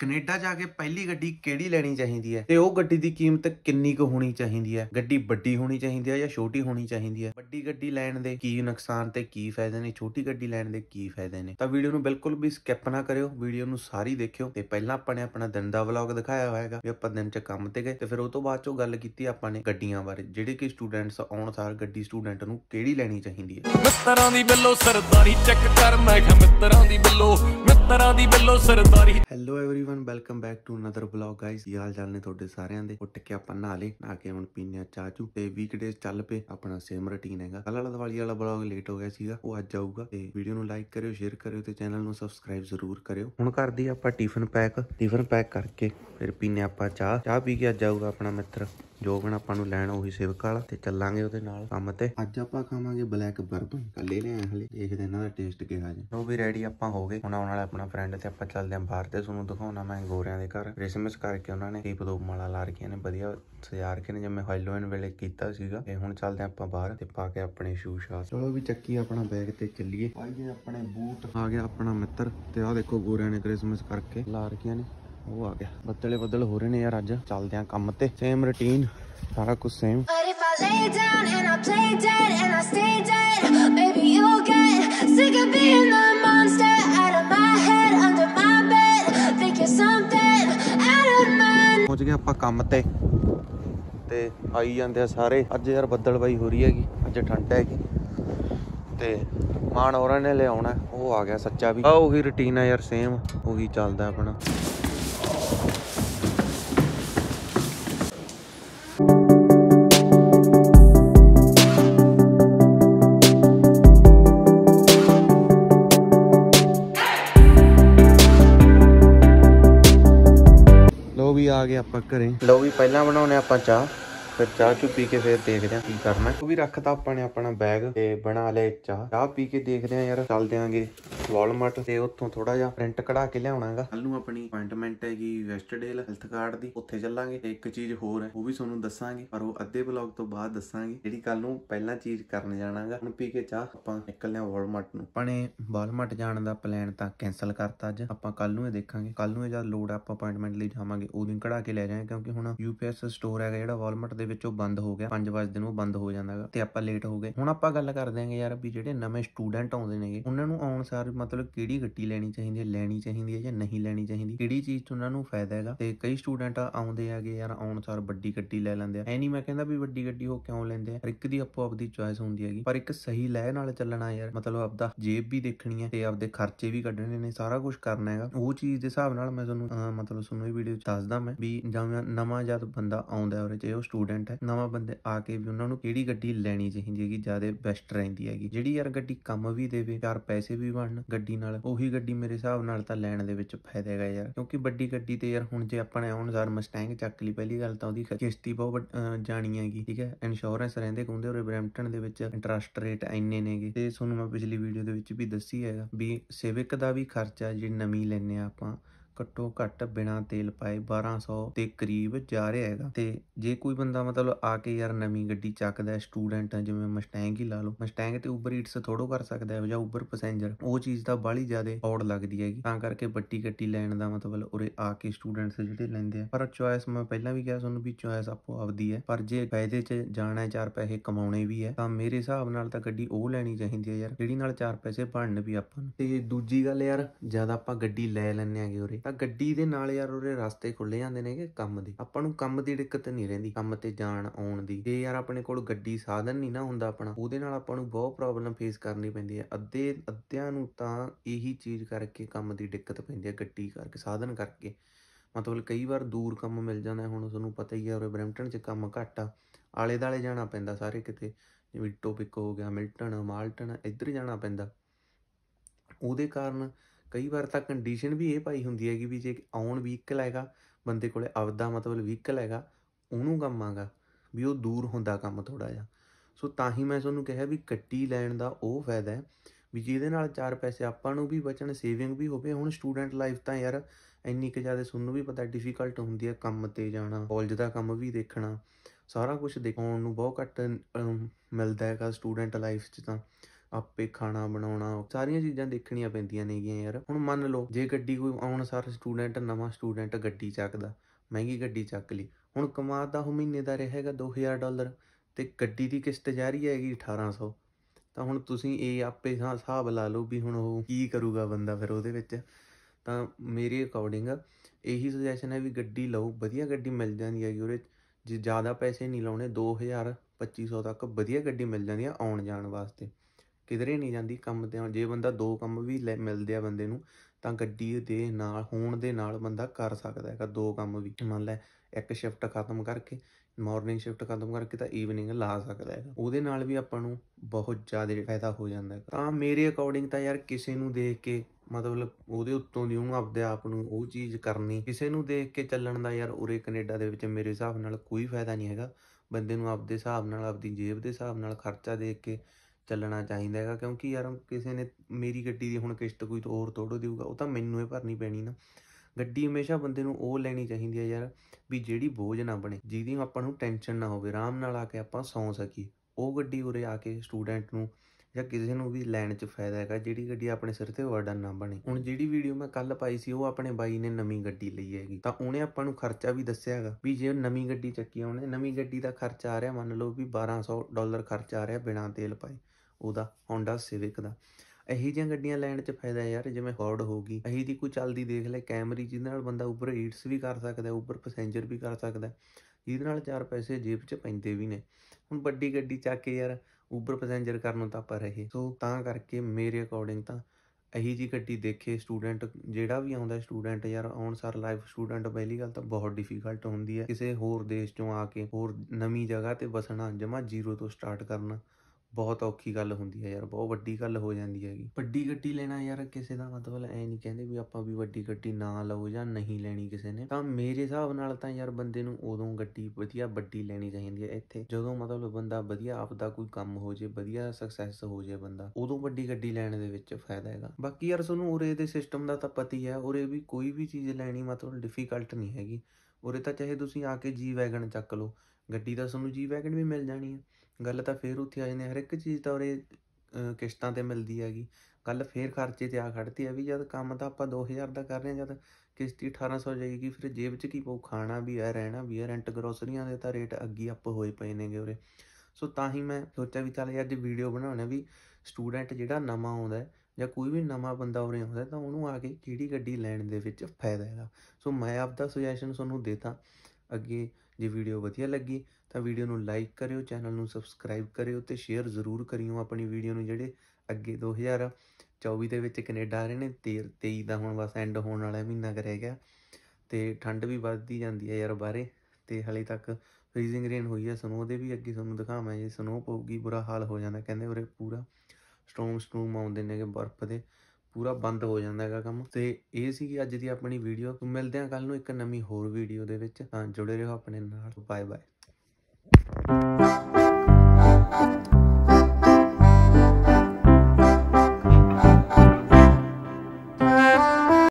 Canada ਜਾ ਕੇ ਪਹਿਲੀ ਗੱਡੀ ਕਿਹੜੀ ਲੈਣੀ ਚਾਹੀਦੀ ਹੈ ਤੇ ਉਹ ਗੱਡੀ ਦੀ ਕੀਮਤ ਕਿੰਨੀ ਕੁ ਹੋਣੀ ਚਾਹੀਦੀ ਹੈ ਗੱਡੀ ਵੱਡੀ ਹੋਣੀ ਚਾਹੀਦੀ ਹੈ ਜਾਂ ਛੋਟੀ ਹੋਣੀ ਚਾਹੀਦੀ ਹੈ ਵੱਡੀ ਗੱਡੀ ਲੈਣ ਦੇ ਕੀ ਨੁਕਸਾਨ ਤੇ ਕੀ ਫਾਇਦੇ ਨੇ ਛੋਟੀ ਗੱਡੀ ਲੈਣ ਦੇ ਕੀ ਫਾਇਦੇ ਨੇ ਤਾਂ ਵੀਡੀਓ ਨੂੰ ਬਿਲਕੁਲ ਵੀ ਸਕਿਪ ਨਾ ਕਰਿਓ ਵੀਡੀਓ ਨੂੰ ਸਾਰੀ ਦੇਖਿਓ ਤੇ ਪਹਿਲਾਂ ਆਪਾਂ ਨੇ ਆਪਣਾ ਦਿਨ ਦਾ ਵਲੌਗ ਦਿਖਾਇਆ ਹੋਇਆਗਾ ਵੀ ਆਪਾਂ ਦਿਨ 'ਚ ਕੰਮ ਤੇ ਗਏ ਤੇ ਫਿਰ ਉਹ ਤੋਂ ਬਾਅਦ 'ਚੋਂ ਗੱਲ ਕੀਤੀ ਆਪਾਂ ਨੇ ਗੱਡੀਆਂ ਬਾਰੇ ਜਿਹੜੇ ਕਿ ਸਟੂਡੈਂਟਸ ਆਉਣ ਸਾਰ ਗੱਡੀ ਸਟੂਡੈਂਟ ਨੂੰ ਕਿਹੜੀ ਲੈਣੀ ਚਾਹੀਦੀ ਹੈ ਮਿੱਤਰਾਂ ਦੀ ਬਿੱਲੋ ਸਰਦਾਰੀ ਚੈੱਕ ਕਰ ਮੈਂ ਮਿੱਤਰਾਂ ਦੀ ਬਿੱਲੋ ਮਿੱਤਰਾਂ ਦੀ ਬਿੱਲੋ ਸਰਦਾਰੀ hello every everyone welcome back to another vlog guys ਕੀ ਹਾਲ ਚਾਲ ਨੇ ਤੁਹਾਡੇ ਸਾਰਿਆਂ ਦੇ ਉੱਟ ਕੇ ਆਪਾਂ ਨਹਾ ਲੇ ਨਹਾ ਕੇ ਹੁਣ ਪੀਨੇ ਆ ਚਾਚੂ ਤੇ ਵੀਕਡੇਸ ਚੱਲ ਪਏ ਆਪਣਾ ਸੇਮ ਰੁਟੀਨ ਹੈਗਾ ਕੱਲ ਵਾਲਾ ਦੀਵਾਲੀ ਵਾਲਾ ਬਲੌਗ ਲੇਟ ਹੋ ਗਿਆ ਸੀਗਾ ਉਹ ਅੱਜ ਆਊਗਾ ਤੇ ਵੀਡੀਓ ਨੂੰ ਲਾਈਕ ਕਰਿਓ ਸ਼ੇਅਰ ਕਰਿਓ ਤੇ ਚੈਨਲ ਨੂੰ ਸਬਸਕ੍ਰਾਈਬ ਜ਼ਰੂਰ ਕਰਿਓ ਹੁਣ ਕਰਦੀ ਆਪਾਂ ਟਿਫਨ ਪੈਕ ਟਿਫਨ ਪੈਕ ਕਰਕੇ ਫਿਰ ਪੀਨੇ ਆਪਾਂ ਚਾਹ ਚਾਹ ਪੀ ਕੇ ਅੱਜ ਆਊਗਾ ਆਪਣਾ ਮਿੱਤਰ ਜੋਗਣ ਆਪਾਂ ਨੂੰ ਲੈਣ ਉਹੀ ਸੇਵਕ ਵਾਲਾ ਤੇ ਚੱਲਾਂਗੇ ਉਹਦੇ ਨਾਲ ਕੰਮ ਤੇ ਅੱਜ ਆਪਾਂ ਖਾਵਾਂਗੇ ਬਲੈਕ ਬਰਬਨ ਕੱਲੇ ਨੇ ਹਲੇ ਦੇਖਦੇ ਇਹਨਾਂ ਦਾ ਟੇਸਟ ਕਿਹਾ ਜੀ ਉਹ ਵੀ ਰੈਡੀ ਆਪਾਂ ਹੋ ਗਏ ਹੁਣ ਆਉਣ ਵਾਲਾ ਆਪਣਾ ਫਰੈਂਡ ਤੇ ਆਪਾਂ ਚੱਲਦੇ ਆਂ ਬਾਹਰ ਤੇ ਤੁਹਾਨੂੰ ਦਿਖਾਉਣਾ ਮੈਂ ਗੋਰਿਆਂ ਦੇ ਘਰ ਕ੍ਰਿਸਮਸ ਕਰਕੇ ਉਹਨਾਂ ਨੇ ਦੀਪ ਦੋਪ ਮਾਲਾ ਲਾ ਰਖੀਆਂ ਨੇ ਵਧੀਆ ਸਜਾ ਕੇ ਨੇ ਜਿਵੇਂ ਹੈਲੋਇਨ ਵੇਲੇ ਕੀਤਾ ਸੀਗਾ ਤੇ ਹੁਣ ਚੱਲਦੇ ਆਪਾਂ ਬਾਹਰ ਤੇ ਪਾ ਕੇ ਆਪਣੇ ਸ਼ੂ ਸ਼ਾਸ ਚਲੋ ਵੀ ਚੱਕੀ ਆਪਣਾ ਬੈਗ ਤੇ ਚੱਲੀਏ ਭਾਈ ਜੀ ਆਪਣੇ ਬੂਟ ਆ ਗਿਆ ਆਪਣਾ ਮਿੱਤਰ ਤੇ ਆਹ ਦੇਖੋ ਗੋਰਿਆਂ ਨੇ ਕ੍ਰਿਸਮਸ ਕਰਕੇ ਲਾ ਰਖੀਆਂ ਨੇ ਉਹ ਆ ਗਿਆ ਬੱਤਲੇ ਬੱਦਲ ਹੋ ਰਹੇ ਨੇ ਯਾਰ ਅੱਜ ਚੱਲਦੇ ਆ ਕੰਮ ਤੇ ਸੇਮ ਰੁਟੀਨ ਸਾਰਾ ਕੁਝ ਸੇਮ ਪਹੁੰਚ ਗਏ ਆਪਾਂ ਕੰਮ ਤੇ ਤੇ ਆਈ ਜਾਂਦੇ ਆ ਸਾਰੇ ਅੱਜ ਯਾਰ ਬੱਦਲ ਬਾਈ ਹੋ ਰਹੀ ਹੈਗੀ ਅੱਜ ਠੰਡ ਹੈਗੀ ਤੇ ਮਾਨ ਹੋਰਾਂ ਨੇ ਲਿਆਉਣਾ ਉਹ ਆ ਗਿਆ ਸੱਚਾ ਵੀ ਆ ਉਹੀ ਰੁਟੀਨ ਆ ਯਾਰ ਸੇਮ ਉਹੀ ਚੱਲਦਾ ਆਪਣਾ ਆਪਾਂ ਘਰੇ ਲਓ ਵੀ ਪਹਿਲਾਂ ਬਣਾਉਨੇ ਆਪਾਂ ਚਾਹ ਫਿਰ ਚਾਹ ਚੁ ਪੀ ਕੇ ਫਿਰ ਦੇਖਦੇ ਆ ਕੀ ਕਰਨਾ ਉਹ ਵੀ ਰੱਖਤਾ ਆਪਾਂ ਨੇ ਆਪਣਾ ਬੈਗ ਤੇ ਬਣਾ ਲਏ ਚਾਹ ਚਾਹ ਪੀ ਕੇ ਦੇਖਦੇ ਆ ਯਾਰ ਚੱਲਦੇ ਆਂਗੇ ਵਾਲਮਾਰਟ ਤੇ ਉੱਥੋਂ ਥੋੜਾ ਜਿਹਾ ਪ੍ਰਿੰਟ ਕਢਾ ਕੇ ਲਿਆਉਣਾਗਾ ਕੱਲ ਨੂੰ ਆਪਣੀ ਅਪਾਇੰਟਮੈਂਟ ਹੈਗੀ ਵੈਸਟਡੇਲ ਹੈਲਥ ਕਾਰਡ ਦੀ ਉੱਥੇ ਚੱਲਾਂਗੇ ਤੇ ਇੱਕ ਚੀਜ਼ ਹੋਰ ਹੈ ਉਹ ਵੀ ਤੁਹਾਨੂੰ ਦੱਸਾਂਗੇ ਪਰ ਉਹ ਅੱਧੇ ਬਲੌਗ ਤੋਂ ਬਾਅਦ ਦੱਸਾਂਗੇ ਜਿਹੜੀ ਕੱਲ ਨੂੰ ਪਹਿਲਾਂ ਚੀਜ਼ ਕਰਨ ਜਾਣਾਗਾ ਹੁਣ ਪੀ ਕੇ ਚਾਹ ਆਪਾਂ ਨਿਕਲਨੇ ਆ ਵਾਲਮਾਰਟ ਨੂੰ ਆਪਾਂ ਨੇ ਵਾਲਮਾਰਟ ਜਾਣ ਦਾ ਪਲਾਨ ਤਾਂ ਕੈਨਸਲ ਕਰਤਾ ਅੱਜ ਆਪਾਂ ਕੱਲ ਨੂੰ ਇਹ ਦੇਖਾਂਗੇ ਕੱਲ ਨੂੰ ਇਹ ਜਦ ਲੋੜ ਆਪਾਂ ਅਪਾਇੰਟਮੈਂਟ ਲਈ ਜਾਵਾਂਗੇ ਦਿਨ ਕਢਾ ਕੇ ਲੈ ਜਾਵਾਂਗੇ ਕਿਉਂਕਿ ਹੁਣ ਯੂਪੀਐਸ ਸਟੋਰ ਹੈਗਾ ਜਿਹੜਾ ਵਾਲਮਾਰਟ ਦੇ ਵਿੱਚ ਉਹ ਬੰਦ ਹੋ ਗਿਆ 5 ਵਜੇ ਨੂੰ ਉਹ ਬੰਦ ਹੋ ਜਾਂਦਾ ਹੈਗਾ ਤੇ ਆਪਾਂ ਲੇਟ ਹੋ ਗਏ ਹੁਣ ਆਪਾਂ ਗੱਲ ਕਰਦੇ ਆਂਗੇ ਯਾਰ ਵੀ ਜਿਹੜੇ ਨਵੇਂ ਸਟੂਡੈਂਟ ਆਉਂਦੇ ਨੇਗੇ ਉਹਨਾਂ ਨੂੰ ਆਉਣ ਸਾਰ ਮਤਲਬ ਕਿਹੜੀ ਗੱਡੀ ਲੈਣੀ ਚਾਹੀਦੀ ਹੈ ਲੈਣੀ ਚਾਹੀਦੀ ਹੈ ਜਾਂ ਨਹੀਂ ਲੈਣੀ ਚਾਹੀਦੀ ਕਿਹੜੀ ਚੀਜ਼ ਤੋਂ ਉਹਨਾਂ ਨੂੰ ਫਾਇਦਾ ਹੈਗਾ ਤੇ ਕਈ ਸਟੂਡੈਂਟ ਆਉਂਦੇ ਆਗੇ ਯਾਰ ਆਉਣ ਸਾਰ ਵੱਡੀ ਗੱਡੀ ਲੈ ਲੈਂਦੇ ਆ ਐ ਨਹੀਂ ਮੈਂ ਕਹਿੰਦਾ ਵੀ ਵੱਡੀ ਗੱਡੀ ਉਹ ਕਿਉਂ ਲੈਂਦੇ ਆ ਹਰ ਇੱਕ ਦੀ ਆਪੋ ਆਪਦੀ ਚੁਆਇਸ ਹੁੰਦੀ ਹੈਗੀ ਪਰ ਇੱਕ ਸਹੀ ਲੈ ਨਾਲ ਚੱਲਣਾ ਯਾਰ ਮਤਲਬ ਆਪਦਾ ਜੇਬ ਵੀ ਦੇਖਣੀ ਹੈ ਤੇ ਆਪਦੇ ਖਰਚੇ ਵੀ ਕੱਢਣੇ ਨੇ ਸਾਰਾ ਕੁਝ ਕਰਨਾ ਹੈਗਾ ਉਹ ਚੀਜ਼ ਦੇ ਹਿਸਾਬ ਨਾਲ ਮੈਂ ਤੁਹਾਨੂੰ ਮਤਲਬ ਸੁਣੋ ਇਹ ਵੀਡੀਓ ਦੱਸਦਾ ਮੈਂ ਵੀ ਨਵਾਂ ਜਦ ਬੰਦਾ ਆਉਂਦਾ ਜੇ ਉਹ ਸਟੂਡੈਂਟ ਹੈ ਨਵਾਂ ਬੰਦੇ ਆ ਕੇ ਵੀ ਉਹਨਾਂ ਨੂੰ ਕਿਹੜੀ ਗੱਡੀ ਲੈਣੀ ਚਾਹੀਦੀ ਹੈਗੀ ਜਿਆਦਾ ਬੈਸਟ ਰਹਿੰਦੀ ਹੈਗੀ ਜਿਹੜੀ ਯਾਰ ਗੱਡੀ ਕੰਮ ਵੀ ਦੇਵੇ ਯਾਰ ਪੈਸੇ ਵੀ ਬਣਨ ਗੱਡੀ ਨਾਲ ਉਹੀ ਗੱਡੀ ਮੇਰੇ ਹਿਸਾਬ ਨਾਲ ਤਾਂ ਲੈਣ ਦੇ ਵਿੱਚ ਫਾਇਦਾ ਹੈਗਾ ਯਾਰ ਕਿਉਂਕਿ ਵੱਡੀ ਗੱਡੀ ਤੇ ਯਾਰ ਹੁਣ ਜੇ ਆਪਾਂ ਆਉਣ ਜ਼ਾਰ ਮਸਟੈਂਗ ਚੱਕ ਲਈ ਪਹਿਲੀ ਗੱਲ ਤਾਂ ਉਹਦੀ ਕਿਸ਼ਤੀ ਬਹੁਤ ਜਾਣੀ ਹੈਗੀ ਠੀਕ ਹੈ ਇੰਸ਼ੋਰੈਂਸ ਰਹਿੰਦੇ ਕਹਿੰਦੇ ਉਰੇ ਬ੍ਰੈਂਟਨ ਦੇ ਵਿੱਚ ਇੰਟਰਸਟ ਰੇਟ ਐਨੇ ਨੇਗੇ ਤੇ ਤੁਹਾਨੂੰ ਮੈਂ ਪਿਛਲੀ ਵੀਡੀਓ ਦੇ ਵਿੱਚ ਵੀ ਦੱਸੀ ਹੈਗਾ ਵੀ ਸੇਵਿਕ ਦਾ ਵੀ ਖਰਚਾ ਜੇ ਨਵੀਂ ਲੈਣੇ ਆਪਾਂ ਘੱਟੋ ਘੱਟ ਬਿਨਾ ਤੇਲ ਪਾਏ 1200 ਦੇ ਕਰੀਬ ਜਾ ਰਿਹਾ ਹੈਗਾ ਤੇ ਜੇ ਕੋਈ ਬੰਦਾ ਮਤਲਬ ਆ ਕੇ ਯਾਰ ਨਵੀਂ ਗੱਡੀ ਚੱਕਦਾ ਹੈ ਸਟੂਡੈਂਟ ਜਿਵੇਂ ਮਸਟੈਂਗ ਹੀ ਲਾ ਲਓ ਮਸਟੈਂਗ ਤੇ ਉਬਰ ਈਟਸ ਥੋੜੋ ਕਰ ਸਕਦਾ ਹੈ ਜਾਂ ਉਬਰ ਪੈਸੇਂਜਰ ਉਹ ਚੀਜ਼ ਦਾ ਬਾਲੀ ਜ਼ਿਆਦਾ ਔੜ ਲੱਗਦੀ ਹੈਗੀ ਤਾਂ ਕਰਕੇ ਵੱਡੀ ਗੱਡੀ ਲੈਣ ਦਾ ਮਤਲਬ ਉਰੇ ਆ ਕੇ ਸਟੂਡੈਂਟਸ ਜਿਹੜੇ ਲੈਂਦੇ ਆ ਪਰ ਚੁਆਇਸ ਮੈਂ ਪਹਿਲਾਂ ਵੀ ਕਿਹਾ ਤੁਹਾਨੂੰ ਵੀ ਚੁਆਇਸ ਆਪੋ ਆਪਦੀ ਹੈ ਪਰ ਜੇ ਫਾਇਦੇ 'ਚ ਜਾਣਾ ਹੈ ਚਾਰ ਪੈਸੇ ਕਮਾਉਣੇ ਵੀ ਹੈ ਤਾਂ ਮੇਰੇ ਹਿਸਾਬ ਨਾਲ ਤਾਂ ਗੱਡੀ ਉਹ ਲੈਣੀ ਚਾਹੀਦੀ ਹੈ ਯਾਰ ਜਿਹੜੀ ਨਾਲ ਚਾਰ ਪੈਸੇ ਬਣਨ ਵੀ ਆਪਾਂ ਨੂੰ ਤੇ ਦੂਜੀ ਗੱਲ ਯਾਰ ਜਦ ਆਪਾਂ ਗੱਡੀ ਲੈ ਲੈਣੇ ਆਗੇ ਉਰੇ ਤਾਂ ਗੱਡੀ ਦੇ ਨਾਲ ਯਾਰ ਉਹਦੇ ਰਸਤੇ ਖੁੱਲੇ ਜਾਂਦੇ ਨੇਗੇ ਕੰਮ ਦੇ ਆਪਾਂ ਨੂੰ ਕੰਮ ਦੀ ਦਿੱਕਤ ਨਹੀਂ ਰਹਿੰਦੀ ਕੰਮ ਤੇ ਜਾਣ ਆਉਣ ਦੀ ਜੇ ਯਾਰ ਆਪਣੇ ਕੋਲ ਗੱਡੀ ਸਾਧਨ ਨਹੀਂ ਨਾ ਹੁੰਦਾ ਆਪਣਾ ਉਹਦੇ ਨਾਲ ਆਪਾਂ ਨੂੰ ਬਹੁਤ ਪ੍ਰੋਬਲਮ ਫੇਸ ਕਰਨੀ ਪੈਂਦੀ ਹੈ ਅੱਧੇ ਅੱਧਿਆਂ ਨੂੰ ਤਾਂ ਇਹੀ ਚੀਜ਼ ਕਰਕੇ ਕੰਮ ਦੀ ਦਿੱਕਤ ਪੈਂਦੀ ਹੈ ਗੱਡੀ ਕਰਕੇ ਸਾਧਨ ਕਰਕੇ ਮਤਲਬ ਕਈ ਵਾਰ ਦੂਰ ਕੰਮ ਮਿਲ ਜਾਂਦਾ ਹੁਣ ਤੁਹਾਨੂੰ ਪਤਾ ਹੀ ਹੈ ਉਹਰੇ ਬ੍ਰੈਂਟਨ 'ਚ ਕੰਮ ਘੱਟ ਆ ਆਲੇ ਦਾਲੇ ਜਾਣਾ ਪੈਂਦਾ ਸਾਰੇ ਕਿਤੇ ਜਿਵੇਂ ਟੋਪਿਕ ਹੋ ਗਿਆ ਮਿਲਟਨ ਮਾਲਟਨ ਇੱਧਰ ਜਾਣਾ ਪੈਂਦਾ ਉਹਦੇ ਕਾਰਨ ਕਈ ਵਾਰ ਤਾਂ ਕੰਡੀਸ਼ਨ ਵੀ ਇਹ ਪਾਈ ਹੁੰਦੀ ਹੈਗੀ ਵੀ ਜੇ ਆਉਣ ਵਹੀਕਲ ਹੈਗਾ ਬੰਦੇ ਕੋਲੇ ਆਪਦਾ ਮਤਲਬ ਵਹੀਕਲ ਹੈਗਾ ਉਹਨੂੰ ਕੰਮਾਂਗਾ ਵੀ ਉਹ ਦੂਰ ਹੁੰਦਾ ਕੰਮ ਥੋੜਾ ਜਿਹਾ ਸੋ ਤਾਂ ਹੀ ਮੈਂ ਤੁਹਾਨੂੰ ਕਿਹਾ ਵੀ ਕੱਟੀ ਲੈਣ ਦਾ ਉਹ ਫਾਇਦਾ ਹੈ ਵੀ ਜਿਹਦੇ ਨਾਲ ਚਾਰ ਪੈਸੇ ਆਪਾਂ ਨੂੰ ਵੀ ਬਚਣ ਸੇਵਿੰਗ ਵੀ ਹੋਵੇ ਹੁਣ ਸਟੂਡੈਂਟ ਲਾਈਫ ਤਾਂ ਯਾਰ ਇੰਨੀ ਕਿ ਜ਼ਿਆਦਾ ਸੁਣਨ ਵੀ ਪਤਾ ਡਿਫਿਕਲਟ ਹੁੰਦੀ ਹੈ ਕੰਮ ਤੇ ਜਾਣਾ ਕਾਲਜ ਦਾ ਕੰਮ ਵੀ ਦੇਖਣਾ ਸਾਰਾ ਕੁਝ ਦੇਖਣ ਨੂੰ ਬਹੁਤ ਘੱਟ ਮਿਲਦਾ ਹੈਗਾ ਸਟੂਡੈਂਟ ਲਾਈਫ 'ਚ ਤਾਂ ਆਪੇ ਖਾਣਾ ਬਣਾਉਣਾ ਸਾਰੀਆਂ ਚੀਜ਼ਾਂ ਦੇਖਣੀਆਂ ਪੈਂਦੀਆਂ ਨੇਗੀਆਂ ਯਾਰ ਹੁਣ ਮੰਨ ਲਓ ਜੇ ਗੱਡੀ ਕੋਈ ਆਉਣ ਸਾਰ ਸਟੂਡੈਂਟ ਨਵਾਂ ਸਟੂਡੈਂਟ ਗੱਡੀ ਚੱਕਦਾ ਮਹਿੰਗੀ ਗੱਡੀ ਚੱਕ ਲਈ ਹੁਣ ਕਮਾਦਾ ਹੁ ਮਹੀਨੇ ਦਾ ਰਹੇਗਾ 2000 ਡਾਲਰ ਤੇ ਗੱਡੀ ਦੀ ਕਿਸ਼ਤ ਜਾ ਰਹੀ ਹੈਗੀ 1800 ਤਾਂ ਹੁਣ ਤੁਸੀਂ ਇਹ ਆਪੇ ਹਿਸਾਬ ਲਾ ਲਓ ਵੀ ਹੁਣ ਉਹ ਕੀ ਕਰੂਗਾ ਬੰਦਾ ਫਿਰ ਉਹਦੇ ਵਿੱਚ ਤਾਂ ਮੇਰੇ ਅਕੋਰਡਿੰਗ ਇਹੀ ਸੁਜੈਸ਼ਨ ਹੈ ਵੀ ਗੱਡੀ ਲਓ ਵਧੀਆ ਗੱਡੀ ਮਿਲ ਜਾਂਦੀ ਹੈ ਯੂਰੇ ਜੇ ਜ਼ਿਆਦਾ ਪੈਸੇ ਨਹੀਂ ਲਾਉਣੇ 2000 2500 ਤੱਕ ਵਧੀਆ ਗੱਡੀ ਮਿਲ ਜਾਂਦੀ ਹੈ ਆਉਣ ਜਾਣ ਵਾਸਤੇ ਕਿਧਰੇ ਨਹੀਂ ਜਾਂਦੀ ਕੰਮ ਤੇ ਜੇ ਬੰਦਾ ਦੋ ਕੰਮ ਵੀ ਮਿਲਦੇ ਆ ਬੰਦੇ ਨੂੰ ਤਾਂ ਗੱਡੀ ਦੇ ਨਾਲ ਹੋਣ ਦੇ ਨਾਲ ਬੰਦਾ ਕਰ ਸਕਦਾ ਹੈਗਾ ਦੋ ਕੰਮ ਵੀ ਮੰਨ ਲੈ ਇੱਕ ਸ਼ਿਫਟ ਖਤਮ ਕਰਕੇ ਮਾਰਨਿੰਗ ਸ਼ਿਫਟ ਖਤਮ ਕਰਕੇ ਤਾਂ ਈਵਨਿੰਗ ਲਾ ਸਕਦਾ ਹੈਗਾ ਉਹਦੇ ਨਾਲ ਵੀ ਆਪਾਂ ਨੂੰ ਬਹੁਤ ਜ਼ਿਆਦਾ ਫਾਇਦਾ ਹੋ ਜਾਂਦਾ ਹੈ ਤਾਂ ਮੇਰੇ ਅਕੋਰਡਿੰਗ ਤਾਂ ਯਾਰ ਕਿਸੇ ਨੂੰ ਦੇਖ ਕੇ ਮਤਲਬ ਉਹਦੇ ਉੱਤੋਂ ਦੀ ਉਹਨੂੰ ਆਪਦੇ ਆਪ ਨੂੰ ਉਹ ਚੀਜ਼ ਕਰਨੀ ਕਿਸੇ ਨੂੰ ਦੇਖ ਕੇ ਚੱਲਣ ਦਾ ਯਾਰ ਉਰੇ ਕੈਨੇਡਾ ਦੇ ਵਿੱਚ ਮੇਰੇ ਹਿਸਾਬ ਨਾਲ ਕੋਈ ਫਾਇਦਾ ਨਹੀਂ ਹੈਗਾ ਬੰਦੇ ਨੂੰ ਆਪਦੇ ਹਿਸਾਬ ਨਾਲ ਆਪਦੀ ਜੇਬ ਦੇ ਹਿਸਾਬ ਨਾਲ ਖਰਚਾ ਦੇਖ ਕੇ ਚੱਲਣਾ ਚਾਹੀਦਾ ਹੈਗਾ ਕਿਉਂਕਿ ਯਾਰ ਕਿਸੇ ਨੇ ਮੇਰੀ ਗੱਡੀ ਦੀ ਹੁਣ ਕਿਸ਼ਤ ਕੋਈ ਹੋਰ ਤੋੜੋ ਦੇਊਗਾ ਉਹ ਤਾਂ ਮੈਨੂੰ ਹੀ ਭਰਨੀ ਪੈਣੀ ਨਾ ਗੱਡੀ ਹਮੇਸ਼ਾ ਬੰਦੇ ਨੂੰ ਉਹ ਲੈਣੀ ਚਾਹੀਦੀ ਹੈ ਯਾਰ ਵੀ ਜਿਹੜੀ ਬੋਝ ਨਾ ਬਣੇ ਜਿਹਦੀ ਆਪਾਂ ਨੂੰ ਟੈਨਸ਼ਨ ਨਾ ਹੋਵੇ ਆਰਾਮ ਨਾਲ ਆ ਕੇ ਆਪਾਂ ਸੌਂ ਸਕੀਏ ਉਹ ਗੱਡੀ ਉਰੇ ਆ ਕੇ ਸਟੂਡੈਂਟ ਨੂੰ ਜਾਂ ਕਿਸੇ ਨੂੰ ਵੀ ਲੈਣ 'ਚ ਫਾਇਦਾ ਹੈਗਾ ਜਿਹੜੀ ਗੱਡੀ ਆਪਣੇ ਸਿਰ ਤੇ ਵਰਡਨ ਨਾ ਬਣੇ ਹੁਣ ਜਿਹੜੀ ਵੀਡੀਓ ਮੈਂ ਕੱਲ ਪਾਈ ਸੀ ਉਹ ਆਪਣੇ ਬਾਈ ਨੇ ਨਵੀਂ ਗੱਡੀ ਲਈ ਹੈਗੀ ਤਾਂ ਉਹਨੇ ਆਪਾਂ ਨੂੰ ਖਰਚਾ ਵੀ ਦੱਸਿਆ ਹੈਗਾ ਵੀ ਜੇ ਨਵੀਂ ਗੱਡੀ ਚੱਕੀ ਉਹਨੇ ਨਵੀਂ ਗੱਡੀ ਦਾ ਖਰਚਾ ਆ ਰਿਹਾ ਮੰਨ ਲਓ ਵੀ 1200 ਡਾਲਰ ਖਰਚਾ ਆ ਰਿਹਾ ਬਿਨਾਂ ਤੇਲ ਪਾਏ ਉਹਦਾ Honda Civic ਦਾ ਇਹੀ ਜਿਹੀਆਂ ਗੱਡੀਆਂ ਲੈਣ 'ਚ ਫਾਇਦਾ ਯਾਰ ਜਿਵੇਂ ਹੌਰਡ ਹੋਗੀ ਇਹੀ ਦੀ ਕੋਈ ਚੱਲਦੀ ਦੇਖ ਲੈ ਕੈਮਰੀ ਜਿਹਦੇ ਨਾਲ ਬੰਦਾ ਉੱਪਰ ਈਟਸ ਵੀ ਕਰ ਸਕਦਾ ਉੱਪਰ ਪੈਸੇਂਜਰ ਵੀ ਕਰ ਸਕਦਾ ਜਿਹਦੇ ਨਾਲ ਚਾਰ ਪੈਸੇ ਜੇਬ 'ਚ ਪੈਂਦੇ ਵੀ ਨੇ ਹੁਣ ਵੱਡੀ ਗੱਡੀ ਚੱਕ ਕੇ ਯਾਰ ਉਬਰ ਪੈਸੇਂਜਰ ਕਰਨ ਨੂੰ ਤਾਂ ਪਰ ਰਹੇ ਸੋ ਤਾਂ ਕਰਕੇ ਮੇਰੇ ਅਕੋਰਡਿੰਗ ਤਾਂ ਇਹੀ ਜੀ ਗੱਡੀ ਦੇਖੇ ਸਟੂਡੈਂਟ ਜਿਹੜਾ ਵੀ ਆਉਂਦਾ ਸਟੂਡੈਂਟ ਯਾਰ ਆਉਣ ਸਰ ਲਾਈਫ ਸਟੂਡੈਂਟ ਪਹਿਲੀ ਗੱਲ ਤਾਂ ਬਹੁਤ ਡਿਫਿਕਲਟ ਹੁੰਦੀ ਹੈ ਕਿਸੇ ਹੋਰ ਦੇਸ਼ ਤੋਂ ਆ ਕੇ ਹੋਰ ਨਵੀਂ ਜਗ੍ਹਾ ਤੇ ਵਸਣਾ ਜਮਾ ਜ਼ੀਰੋ ਤੋਂ ਸਟਾਰਟ ਕਰਨਾ ਬਹੁਤ ਔਖੀ ਗੱਲ ਹੁੰਦੀ ਹੈ ਯਾਰ ਬਹੁਤ ਵੱਡੀ ਗੱਲ ਹੋ ਜਾਂਦੀ ਹੈਗੀ ਵੱਡੀ ਗੱਡੀ ਲੈਣਾ ਯਾਰ ਕਿਸੇ ਦਾ ਮਤਲਬ ਐ ਨਹੀਂ ਕਹਿੰਦੇ ਵੀ ਆਪਾਂ ਵੀ ਵੱਡੀ ਗੱਡੀ ਨਾ ਲਓ ਜਾਂ ਨਹੀਂ ਲੈਣੀ ਕਿਸੇ ਨੇ ਤਾਂ ਮੇਰੇ ਹਿਸਾਬ ਨਾਲ ਤਾਂ ਯਾਰ ਬੰਦੇ ਨੂੰ ਉਦੋਂ ਗੱਡੀ ਵਧੀਆ ਵੱਡੀ ਲੈਣੀ ਚਾਹੀਦੀ ਹੈ ਇੱਥੇ ਜਦੋਂ ਮਤਲਬ ਬੰਦਾ ਵਧੀਆ ਆਪਦਾ ਕੋਈ ਕੰਮ ਹੋ ਜੇ ਵਧੀਆ ਸਕਸੈਸ ਹੋ ਜੇ ਬੰਦਾ ਉਦੋਂ ਵੱਡੀ ਗੱਡੀ ਲੈਣ ਦੇ ਵਿੱਚ ਫਾਇਦਾ ਹੈਗਾ ਬਾਕੀ ਯਾਰ ਤੁਹਾਨੂੰ ਉਰੇ ਦੇ ਸਿਸਟਮ ਦਾ ਤਾਂ ਪਤਾ ਹੀ ਹੈ ਉਰੇ ਵੀ ਕੋਈ ਵੀ ਚੀਜ਼ ਲੈਣੀ ਮਤਲਬ ਡਿਫਿਕਲਟ ਨਹੀਂ ਹੈਗੀ ਉਰੇ ਤਾਂ ਚਾਹੇ ਤੁਸੀਂ ਆ ਕੇ ਜੀ ਵੈਗਨ ਚੱਕ ਲਓ ਗੱਡੀ ਤਾਂ ਤੁਹਾਨੂੰ ਜੀ ਵੈਗਨ ਵੀ ਮਿਲ ਜਾਣੀ ਹੈ ਗੱਲ ਤਾਂ ਫੇਰ ਉੱਥੇ ਆ ਜਾਂਦੀ ਹੈ ਹਰ ਇੱਕ ਚੀਜ਼ ਤਾਂ ਉਰੇ ਕਿਸ਼ਤਾਂ ਤੇ ਮਿਲਦੀ ਹੈਗੀ ਗੱਲ ਫੇਰ ਖਰਚੇ ਤੇ ਆ ਖੜਤੀ ਹੈ ਵੀ ਜਦ ਕੰਮ ਤਾਂ ਆਪਾਂ 2000 ਦਾ ਕਰ ਰਹੇ ਹਾਂ ਜਦ ਕਿਸ਼ਤੀ 1800 ਜਾਏਗੀ ਫਿਰ ਜੇਬ 'ਚ ਕੀ ਪਊ ਖਾਣਾ ਵੀ ਹੈ ਰਹਿਣਾ ਵੀ ਹੈ ਰੈਂਟ ਗਰੋਸਰੀਆਂ ਦੇ ਤਾਂ ਰੇਟ ਅੱਗੀ ਅੱਪ ਹੋਏ ਪਏ ਨੇਗੇ ਉਰੇ ਸੋ ਤਾਂ ਹੀ ਮੈਂ ਸੋਚਿਆ ਵੀ ਚੱਲ ਅੱਜ ਵੀਡੀਓ ਬਣਾਉਣਾ ਵੀ ਸਟੂਡੈਂਟ ਜਿਹੜਾ ਨਵਾਂ ਆਉਂਦਾ ਜਾਂ ਕੋਈ ਵੀ ਨਵਾਂ ਬੰਦਾ ਉਰੇ ਆਉਂਦਾ ਤਾਂ ਉਹਨੂੰ ਆ ਕੇ ਕਿਹੜੀ ਗੱਡੀ ਲੈਣ ਦੇ ਵਿੱਚ ਫਾਇਦਾ ਹੈਗਾ ਸੋ ਮੈਂ ਆਪ ਦਾ ਸੁਜੈਸ਼ਨ ਤੁਹਾਨੂੰ ਦੇਤਾ ਅੱਗੇ ਜੇ ਵੀਡੀਓ ਵਧੀਆ ਲੱਗੀ ਤਾਂ ਵੀਡੀਓ ਨੂੰ ਲਾਈਕ ਕਰਿਓ ਚੈਨਲ ਨੂੰ ਸਬਸਕ੍ਰਾਈਬ ਕਰਿਓ ਤੇ ਸ਼ੇਅਰ ਜ਼ਰੂਰ ਕਰਿਓ ਆਪਣੀ ਵੀਡੀਓ ਨੂੰ ਜਿਹੜੇ ਅੱਗੇ 2024 ਦੇ ਵਿੱਚ ਕੈਨੇਡਾ ਆ ਰਹੇ ਨੇ 23 ਦਾ ਹੁਣ ਬਸ ਐਂਡ ਹੋਣ ਵਾਲਾ ਮਹੀਨਾ ਕਰ ਗਿਆ ਤੇ ਠੰਡ ਵੀ ਵੱਧਦੀ ਜਾਂਦੀ ਹੈ ਯਾਰ ਬਾਰੇ ਤੇ ਹਲੇ ਤੱਕ ਫ੍ਰੀਜ਼ਿੰਗ ਰੇਨ ਹੋਈ ਹੈ ਸਨੋ ਦੇ ਵੀ ਅੱਗੇ ਤੁਹਾਨੂੰ ਦਿਖਾਵਾਂ ਜੇ ਸਨੋ ਪਊਗੀ ਬੁਰਾ ਹਾਲ ਹੋ ਜਾਂਦਾ ਕਹਿੰਦੇ ਉਰੇ ਪੂਰਾ ਸਟੋਰਮ ਸਟੂਮ ਆਉਂਦੇ ਨੇ ਕਿ ਬਰਫ਼ ਦੇ ਪੂਰਾ ਬੰਦ ਹੋ ਜਾਂਦਾ ਹੈਗਾ ਕੰਮ ਤੇ ਇਹ ਸੀਗੀ ਅੱਜ ਦੀ ਆਪਣੀ ਵੀਡੀਓ ਮਿਲਦੇ ਹਾਂ ਕੱਲ ਨੂੰ ਇੱਕ ਨਵੀਂ ਹੋਰ ਵੀਡੀਓ ਦੇ ਵਿੱਚ ਤਾਂ ਜੁੜੇ ਰਹੋ ਆਪਣੇ ਨਾਲ ਬਾਏ ਬਾਏ えっ